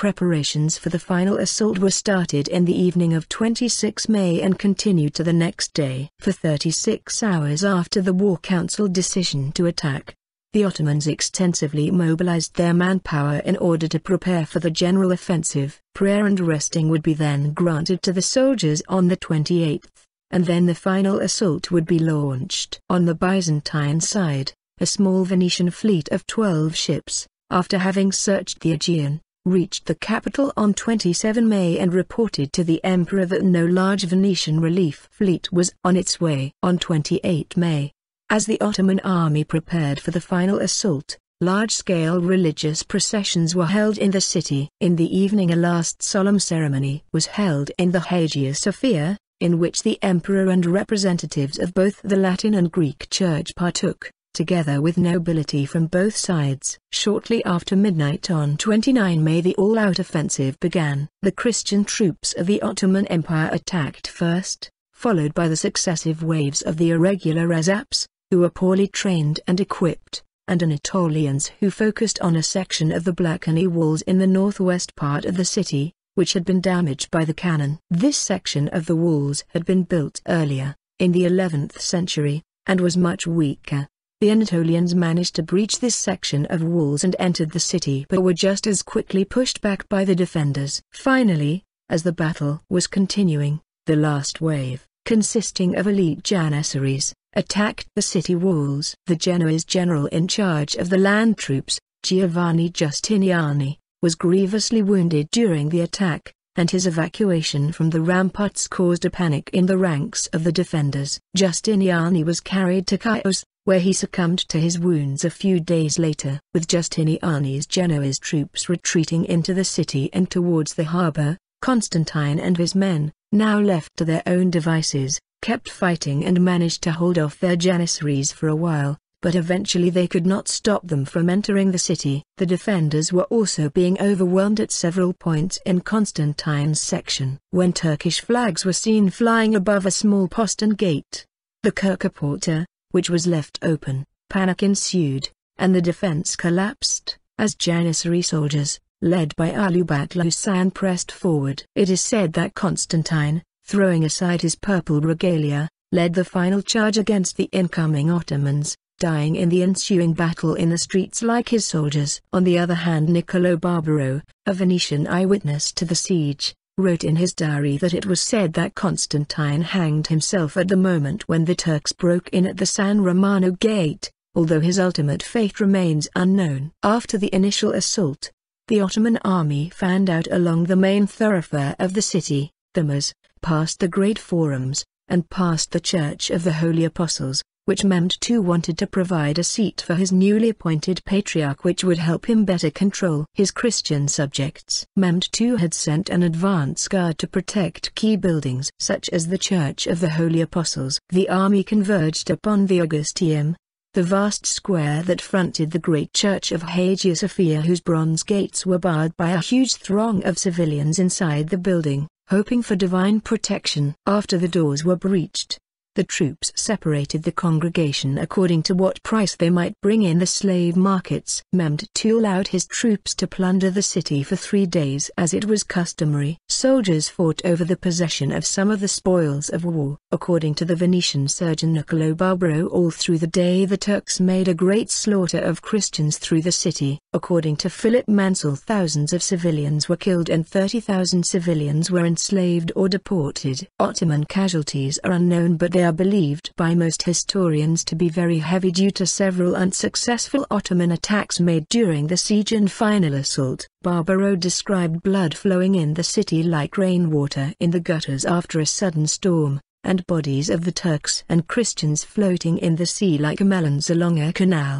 Preparations for the final assault were started in the evening of 26 May and continued to the next day. For 36 hours after the War Council decision to attack, the Ottomans extensively mobilized their manpower in order to prepare for the general offensive. Prayer and resting would be then granted to the soldiers on the 28th, and then the final assault would be launched. On the Byzantine side, a small Venetian fleet of 12 ships, after having searched the Aegean, reached the capital on 27 May and reported to the emperor that no large Venetian relief fleet was on its way. On 28 May, as the Ottoman army prepared for the final assault, large-scale religious processions were held in the city. In the evening a last solemn ceremony was held in the Hagia Sophia, in which the emperor and representatives of both the Latin and Greek church partook together with nobility from both sides. Shortly after midnight on 29 May the all-out offensive began. The Christian troops of the Ottoman Empire attacked first, followed by the successive waves of the irregular Rezaps, who were poorly trained and equipped, and Anatolians who focused on a section of the Balkany walls in the northwest part of the city, which had been damaged by the cannon. This section of the walls had been built earlier, in the 11th century, and was much weaker the Anatolians managed to breach this section of walls and entered the city but were just as quickly pushed back by the defenders. Finally, as the battle was continuing, the last wave, consisting of elite janissaries, attacked the city walls. The Genoese general in charge of the land troops, Giovanni Giustiniani, was grievously wounded during the attack, and his evacuation from the ramparts caused a panic in the ranks of the defenders. Giustiniani was carried to Chios, where he succumbed to his wounds a few days later. With Justiniani's Genoese troops retreating into the city and towards the harbour, Constantine and his men, now left to their own devices, kept fighting and managed to hold off their Janissaries for a while, but eventually they could not stop them from entering the city. The defenders were also being overwhelmed at several points in Constantine's section. When Turkish flags were seen flying above a small postern gate, the Kirkaporter, which was left open. Panic ensued, and the defense collapsed, as Janissary soldiers, led by Alubatla Husain pressed forward. It is said that Constantine, throwing aside his purple regalia, led the final charge against the incoming Ottomans, dying in the ensuing battle in the streets like his soldiers. On the other hand Niccolo Barbaro, a Venetian eyewitness to the siege, wrote in his diary that it was said that Constantine hanged himself at the moment when the Turks broke in at the San Romano gate, although his ultimate fate remains unknown. After the initial assault, the Ottoman army fanned out along the main thoroughfare of the city, the Mas, past the Great Forums, and past the Church of the Holy Apostles, which Memd II wanted to provide a seat for his newly appointed patriarch which would help him better control his Christian subjects. Memd II had sent an advance guard to protect key buildings such as the Church of the Holy Apostles. The army converged upon the Augustium, the vast square that fronted the great church of Hagia Sophia whose bronze gates were barred by a huge throng of civilians inside the building, hoping for divine protection. After the doors were breached, the troops separated the congregation according to what price they might bring in the slave markets. Memdtu allowed his troops to plunder the city for three days as it was customary. Soldiers fought over the possession of some of the spoils of war. According to the Venetian surgeon Niccolo Barbaro all through the day the Turks made a great slaughter of Christians through the city. According to Philip Mansell thousands of civilians were killed and 30,000 civilians were enslaved or deported. Ottoman casualties are unknown but they they are believed by most historians to be very heavy due to several unsuccessful Ottoman attacks made during the siege and final assault. Barbaro described blood flowing in the city like rainwater in the gutters after a sudden storm, and bodies of the Turks and Christians floating in the sea like melons along a canal.